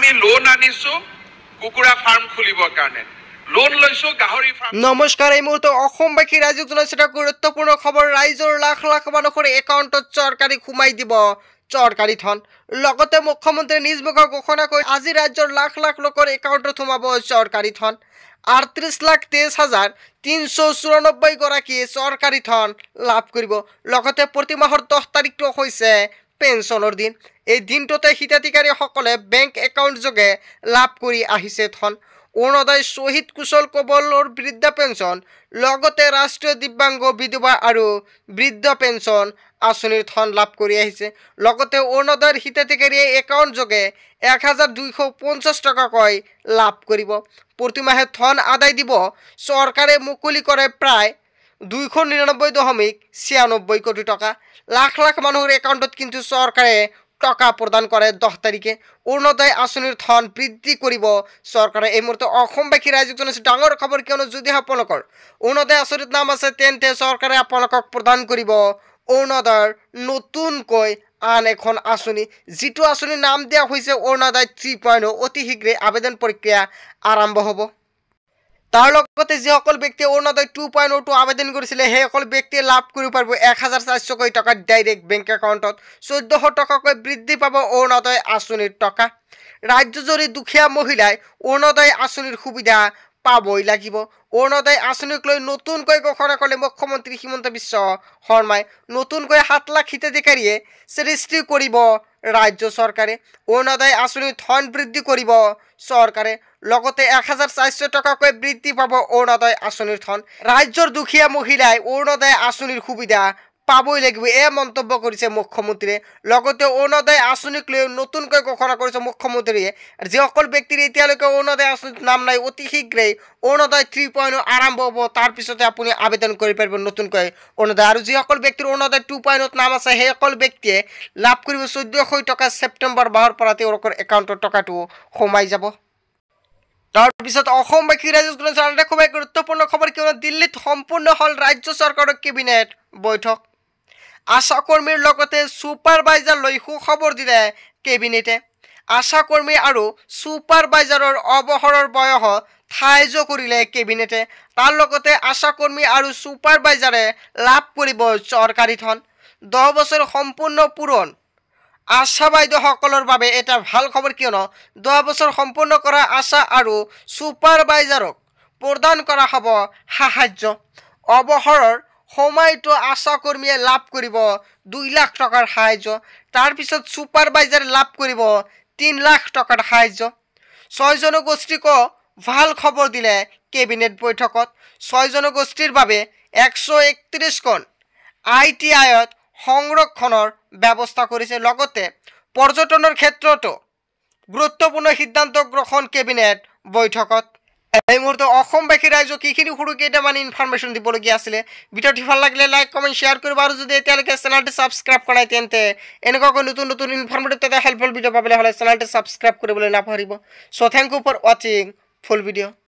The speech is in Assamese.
আমি নমস্কাৰ এই মুহূৰ্তত অসমবাসী ৰাইজক জনাইছে এটা গুৰুত্বপূৰ্ণ খবৰ ৰাইজৰ লাখ লাখ মানুহৰ একাউণ্টত চৰকাৰী সোমাই দিব চৰকাৰী ধন লগতে মুখ্যমন্ত্ৰীয়ে নিজ মুখৰ ঘোষণা কৰি আজি ৰাজ্যৰ লাখ লাখ লোকৰ একাউণ্টত সোমাব চৰকাৰী ধন আঠত্ৰিছ লাখ তেইছ হাজাৰ তিনিশ চৌৰানব্বৈগৰাকীয়ে চৰকাৰী ধন লাভ কৰিব লগতে প্ৰতি মাহৰ দহ তাৰিখটো হৈছে পেঞ্চনৰ দিন এই দিনটোতে হিতাধিকাৰীসকলে বেংক একাউণ্ট যোগে লাভ কৰি আহিছে ধন অৰুণোদয় শ্বহীদ কুশল কবলৰ বৃদ্ধা পেঞ্চন লগতে ৰাষ্ট্ৰীয় দিব্যাংগ বিধৱা আৰু বৃদ্ধ পেঞ্চন আঁচনিৰ ধন লাভ কৰি আহিছে লগতে অৰুণোদয়ৰ হিতাধিকাৰীয়ে একাউণ্ট যোগে এক হাজাৰ দুইশ পঞ্চাছ টকাকৈ লাভ কৰিব প্ৰতিমাহে ধন আদায় দিব চৰকাৰে মুকলি কৰে প্ৰায় দুইশ নিৰানব্বৈ দশমিক ছিয়ানব্বৈ কোটি টকা লাখ লাখ মানুহৰ একাউণ্টত কিন্তু চৰকাৰে টকা প্ৰদান কৰে দহ তাৰিখে অৰুণোদয় আঁচনিৰ ধন বৃদ্ধি কৰিব চৰকাৰে এই মুহূৰ্তত অসমবাসী ৰাইজক জনাইছে ডাঙৰ খবৰ কিয়নো যদিহে আপোনালোকৰ অৰুণোদয় আঁচনিত নাম আছে তেন্তে চৰকাৰে আপোনালোকক প্ৰদান কৰিব অৰুণোদয়ৰ নতুনকৈ আন এখন আঁচনি যিটো আঁচনিৰ নাম দিয়া হৈছে অৰুণোদয় থ্ৰী পইণ্ট অতি শীঘ্ৰে আবেদন প্ৰক্ৰিয়া আৰম্ভ হ'ব তাৰ লগতে যিসকল ব্যক্তিয়ে অৰুণোদয় টু পইণ্ট অ' টু আবেদন কৰিছিলে সেইসকল ব্যক্তিয়ে লাভ কৰিব পাৰিব এক হাজাৰ চাৰিশকৈ কোটি টকা ডাইৰেক্ট বেংক একাউণ্টত চৈধ্যশ টকাকৈ বৃদ্ধি পাব অৰুণোদয় আঁচনিৰ টকা ৰাজ্যজুৰি দুখীয়া মহিলাই অৰুণোদয় আঁচনিৰ সুবিধা পাবই লাগিব অৰুণোদয় আঁচনিক লৈ নতুনকৈ ঘোষণা কৰিলে মুখ্যমন্ত্ৰী হিমন্ত বিশ্ব শৰ্মাই নতুনকৈ সাত লাখ হিতাধিকাৰীয়ে সৃষ্টি কৰিব রাজ্য সরকারে অনাদায় আসনি ধন বৃদ্ধি করিব সরকারে লগতে এক হাজার চারশো টাকাকৈ বৃদ্ধি পাব অরুণোদয় আঁচনির ধন রাজ্যর দুখীয়া মহিলায় অরুণোদয় আঁচনির সুবিধা পাবই লাগিব এ মন্তব্য কৰিছে মুখ্যমন্ত্ৰীয়ে লগতে অৰুণোদয় আঁচনিক লৈ নতুনকৈ ঘোষণা কৰিছে মুখ্যমন্ত্ৰীয়ে যিসকল ব্যক্তিৰ এতিয়ালৈকে অৰুণোদয় আঁচনিত নাম নাই অতি শীঘ্ৰেই অৰুণোদয় থ্ৰী পইণ্ট আৰম্ভ হ'ব তাৰপিছতে আপুনি আবেদন কৰিব পাৰিব নতুনকৈ অৰুণোদয় আৰু যিসকল ব্যক্তিৰ অৰুণোদয় টু পইণ্টত নাম আছে সেইসকল ব্যক্তিয়ে লাভ কৰিব চৈধ্যশ টকা ছেপ্টেম্বৰ মাহৰ পৰা তেওঁলোকৰ একাউণ্টৰ টকাটো সোমাই যাব তাৰপিছত অসমবাসী ৰাজ্যখনৰ খুবেই গুৰুত্বপূৰ্ণ খবৰ কিয়নো দিল্লীত সম্পূৰ্ণ হ'ল ৰাজ্য চৰকাৰৰ কেবিনেট বৈঠক আশা কৰ্মীৰ লগতে চুপাৰভাইজাৰলৈ সুখবৰ দিলে কেবিনেটে আশা কৰ্মী আৰু চুপাৰভাইজাৰৰ অৱসৰৰ বয়স ঠাইজ কৰিলে কেবিনেটে তাৰ লগতে আশা কৰ্মী আৰু চুপাৰভাইজাৰে লাভ কৰিব চৰকাৰী ধন দহ বছৰ সম্পূৰ্ণ পূৰণ আশা বাইদেউসকলৰ বাবে এটা ভাল খবৰ কিয়নো দহ বছৰ সম্পূৰ্ণ কৰা আশা আৰু চুপাৰভাইজাৰক প্ৰদান কৰা হ'ব সাহাৰ্য অৱসৰৰ সময়ত আশাকৰ্মীয়ে লাভ কৰিব দুই লাখ টকাৰ সাহাৰ্য তাৰপিছত ছুপাৰভাইজাৰে লাভ কৰিব তিনি লাখ টকাৰ সাহাৰ্য ছয় ছয়জনগোষ্ঠীকো ভাল খবৰ দিলে কেবিনেট বৈঠকত ছয় জনগোষ্ঠীৰ বাবে একশ একত্ৰিছখন আই টি আইত সংৰক্ষণৰ ব্যৱস্থা কৰিছে লগতে পৰ্যটনৰ ক্ষেত্ৰতো গুৰুত্বপূৰ্ণ সিদ্ধান্ত গ্ৰহণ কেবিনেট বৈঠকত এই মুহূর্তে অসমবাসী রাইজ কিখিনি সুরকি এটা মানে ইনফরমেশন দিবলগীয় আসে ভিডিওটি ভাল লাগলে লাইক কমেন্ট শেয়ার করবো আর যদি এতালে চ্যানেলটি সাবস্ক্রাইব করাই তেনতে এনেকাকে নতুন নতুন ইনফরমেটিভ তাদের হেল্পফুল ভিডিও পাবলে হলে চ্যানেলটি সাবস্ক্রাইব করবলে নাপরিব so thank you for watching full video